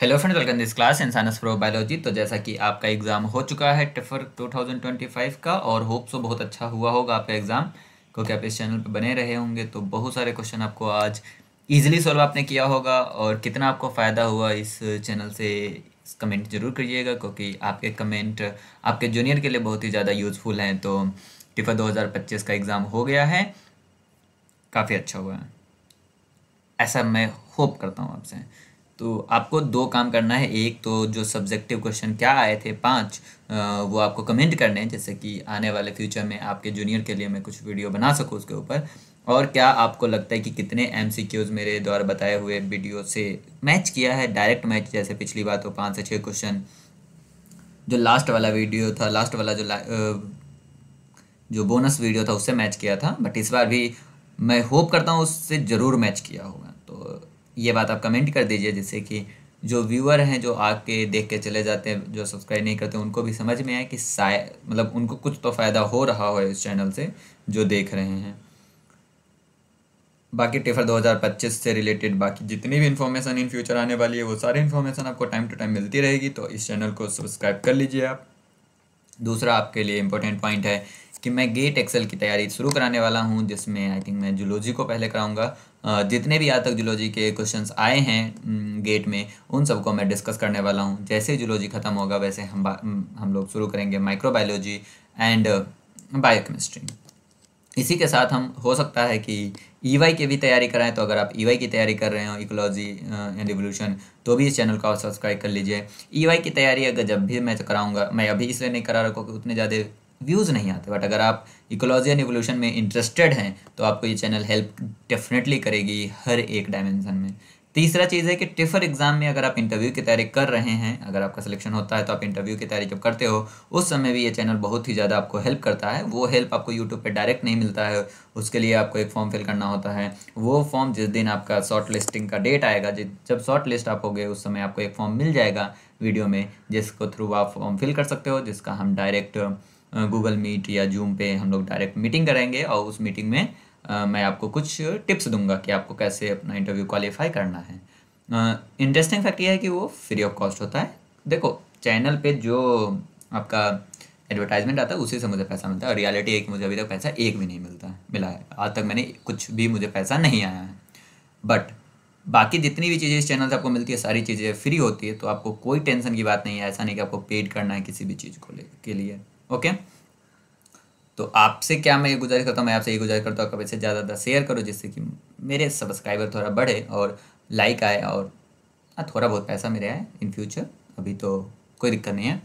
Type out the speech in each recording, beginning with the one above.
hello friends welcome this class इंसानस फ्रो biology तो जैसा कि आपका एग्ज़ाम हो चुका है टिफर 2025 का और होप सो तो बहुत अच्छा हुआ होगा आपका एग्ज़ाम क्योंकि आप इस चैनल पर बने रहे होंगे तो बहुत सारे क्वेश्चन आपको आज इजीली सॉल्व आपने किया होगा और कितना आपको फ़ायदा हुआ इस चैनल से कमेंट जरूर करिएगा क्योंकि आपके कमेंट आपके जूनियर के लिए बहुत ही ज़्यादा यूज़फुल हैं तो टिफर दो का एग्ज़ाम हो गया है काफ़ी अच्छा हुआ है ऐसा मैं होप करता हूँ आपसे तो आपको दो काम करना है एक तो जो सब्जेक्टिव क्वेश्चन क्या आए थे पाँच वो आपको कमेंट करने हैं जैसे कि आने वाले फ्यूचर में आपके जूनियर के लिए मैं कुछ वीडियो बना सकूँ उसके ऊपर और क्या आपको लगता है कि कितने एम सी क्यूज़ मेरे द्वारा बताए हुए वीडियो से मैच किया है डायरेक्ट मैच जैसे पिछली बार तो पाँच से छः क्वेश्चन जो लास्ट वाला वीडियो था लास्ट वाला जो ला, जो बोनस वीडियो था उससे मैच किया था बट इस बार भी मैं होप करता हूँ उससे ज़रूर मैच किया होगा तो ये बात आप कमेंट कर दीजिए जिससे कि जो व्यूअर हैं जो आके देख के चले जाते हैं जो सब्सक्राइब नहीं करते उनको भी समझ में आए कि साय मतलब उनको कुछ तो फ़ायदा हो रहा हो इस चैनल से जो देख रहे हैं बाकी टेफर 2025 से रिलेटेड बाकी जितनी भी इन्फॉर्मेशन इन फ्यूचर आने वाली है वो सारी इन्फॉर्मेशन आपको टाइम टू टाइम मिलती रहेगी तो इस चैनल को सब्सक्राइब कर लीजिए आप दूसरा आपके लिए इम्पोर्टेंट पॉइंट है कि मैं गेट एक्सेल की तैयारी शुरू कराने वाला हूँ जिसमें आई थिंक मैं जुलॉजी को पहले कराऊंगा जितने भी आज तक जुलॉजी के क्वेश्चंस आए हैं गेट में उन सबको मैं डिस्कस करने वाला हूँ जैसे जूलॉजी ख़त्म होगा वैसे हम हम लोग शुरू करेंगे माइक्रोबायोलॉजी एंड बायोकेमिस्ट्री इसी के साथ हम हो सकता है कि ई e की भी तैयारी कराएं तो अगर आप ई e की तैयारी कर रहे हो इकोलॉजी एंड रिवोल्यूशन तो भी इस चैनल को सब्सक्राइब कर लीजिए ई e की तैयारी अगर जब भी मैं कराऊंगा मैं अभी इसलिए नहीं करा रहा क्योंकि उतने ज़्यादा व्यूज़ नहीं आते बट अगर आप इकोलॉजी एंड एवोल्यूशन में इंटरेस्टेड हैं तो आपको ये चैनल हेल्प डेफिनेटली करेगी हर एक डायमेंशन में तीसरा चीज़ है कि टिफर एग्ज़ाम में अगर आप इंटरव्यू की तैयारी कर रहे हैं अगर आपका सिलेक्शन होता है तो आप इंटरव्यू की तैयारी जब करते हो उस समय भी ये चैनल बहुत ही ज़्यादा आपको हेल्प करता है वो हेल्प आपको यूट्यूब पे डायरेक्ट नहीं मिलता है उसके लिए आपको एक फॉर्म फिल करना होता है वो फॉर्म जिस दिन आपका शॉर्ट लिस्टिंग का डेट आएगा जब शॉर्ट लिस्ट आप हो गए उस समय आपको एक फॉर्म मिल जाएगा वीडियो में जिसको थ्रू आप फॉर्म फिल कर सकते हो जिसका हम डायरेक्ट गूगल मीट या जूम पे हम लोग डायरेक्ट मीटिंग कराएंगे और उस मीटिंग में आ, मैं आपको कुछ टिप्स दूंगा कि आपको कैसे अपना इंटरव्यू क्वालिफाई करना है इंटरेस्टिंग फैक्ट यह है कि वो फ्री ऑफ कॉस्ट होता है देखो चैनल पे जो आपका एडवर्टाइजमेंट आता है उसी से मुझे पैसा मिलता है और रियलिटी है कि मुझे अभी तक पैसा एक भी नहीं मिलता है मिला है आज तक मैंने कुछ भी मुझे पैसा नहीं आया है बट बाकी जितनी भी चीज़ें इस चैनल से आपको मिलती है सारी चीज़ें फ्री होती है तो आपको कोई टेंशन की बात नहीं है ऐसा नहीं कि आपको पेड करना है किसी भी चीज़ को ले के लिए ओके तो आपसे क्या मैं ये गुजारिश करता हूँ मैं आपसे ये गुजारिश करता हूँ कभी से ज़्यादा ज़्यादा शेयर करो जिससे कि मेरे सब्सक्राइबर थोड़ा बढ़े और लाइक आए और हाँ, थोड़ा बहुत पैसा मेरे आए इन फ्यूचर अभी तो कोई दिक्कत नहीं है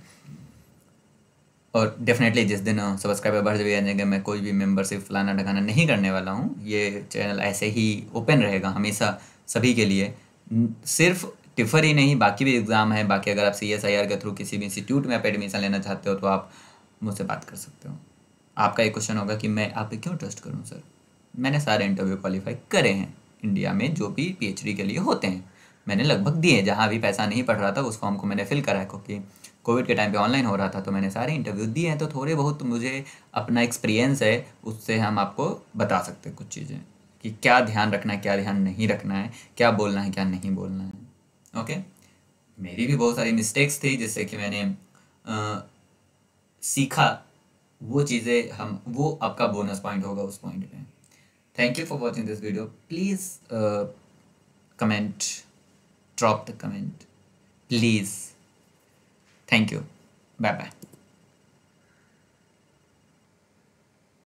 और डेफिनेटली जिस दिन सब्सक्राइबर हाँ, बढ़ जाएंगे मैं कोई भी मेम्बरशिप फलाना ढकाना नहीं करने वाला हूँ ये चैनल ऐसे ही ओपन रहेगा हमेशा सभी के लिए सिर्फ टिफर ही नहीं बाकी भी एग्ज़ाम है बाकी अगर आप सी एस आई आर के थ्रू किसी भी इंस्टीट्यूट में आप एडमिशन लेना चाहते हो तो आप मुझसे बात कर सकते हो आपका एक क्वेश्चन होगा कि मैं आप पे क्यों ट्रस्ट करूँ सर मैंने सारे इंटरव्यू क्वालिफाई करे हैं इंडिया में जो भी पीएचडी के लिए होते हैं मैंने लगभग दिए जहाँ भी पैसा नहीं पड़ रहा था उस फॉर्म को मैंने फिल करा है क्योंकि कोविड के टाइम पे ऑनलाइन हो रहा था तो मैंने सारे इंटरव्यू दिए हैं तो थोड़े बहुत मुझे अपना एक्सपीरियंस है उससे हम आपको बता सकते हैं कुछ चीज़ें कि क्या ध्यान रखना है क्या ध्यान नहीं रखना है क्या बोलना है क्या नहीं बोलना है ओके मेरी भी बहुत सारी मिस्टेक्स थी जिससे कि मैंने सीखा वो चीज़ें हम वो आपका बोनस पॉइंट होगा उस पॉइंट में thank you for watching this video please comment drop the comment please thank you bye bye